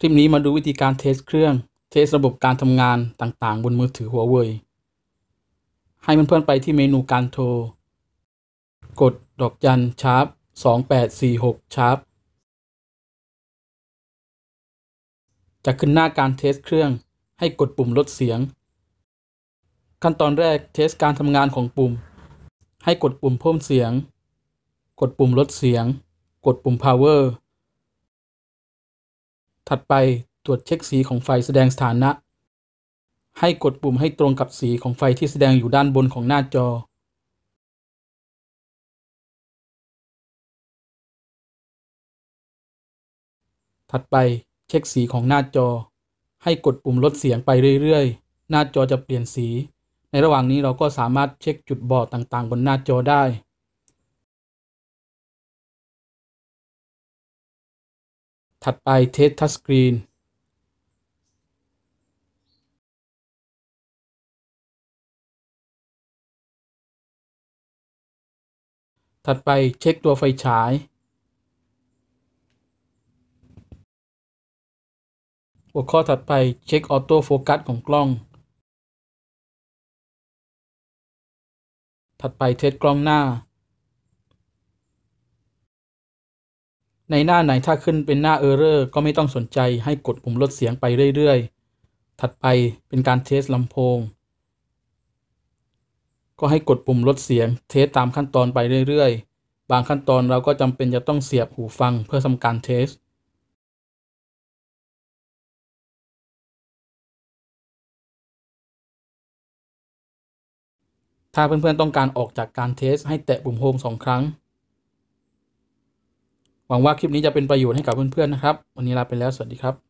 คลิปนี้มาดูวิธีการเทสเครื่อง เทสระบบการทำงานต่างๆ บนมือถือหัวเว่ยให้เพื่อนๆไปที่เมนูการโทร กดดอกจันชาร์ป2846ชาร์ปจะขึ้นหน้าการเทสเครื่อง ให้กดปุ่มลดเสียง ขั้นตอนแรกเทสการทำงานของปุ่ม ให้กดปุ่มเพิ่มเสียง กดปุ่มลดเสียง กดปุ่ม power ถัดไปตรวจเช็คสีของไฟแสดงสถานะ ให้กดปุ่มให้ตรงกับสีของไฟที่แสดงอยู่ด้านบนของหน้าจอ ถัดไปเช็คสีของหน้าจอ ให้กดปุ่มลดเสียงไปเรื่อยๆ หน้าจอจะเปลี่ยนสี ในระหว่างนี้เราก็สามารถเช็คจุดบอดต่างๆบนหน้าจอได้ถัดไปเทสทัชสกรีน ถัดไปเช็คตัวไฟฉาย หัวข้อถัดไปเช็คออโต้โฟกัสของกล้อง ถัดไปเทสกล้องหน้าในหน้าไหนถ้าขึ้นเป็นหน้าเออร์เรอร์ก็ไม่ต้องสนใจให้กดปุ่มลดเสียงไปเรื่อย ๆ ถัดไปเป็นการเทสลำโพง ก็ให้กดปุ่มลดเสียงเทสตามขั้นตอนไปเรื่อยๆ บางขั้นตอนเราก็จำเป็นจะต้องเสียบหูฟังเพื่อทำการเทส ถ้าเพื่อนๆ ต้องการออกจากการเทสให้แตะปุ่มโฮมสองครั้งหวังว่าคลิปนี้จะเป็นประโยชน์ให้กับเพื่อน ๆ นะครับ วันนี้ลาไปแล้ว สวัสดีครับ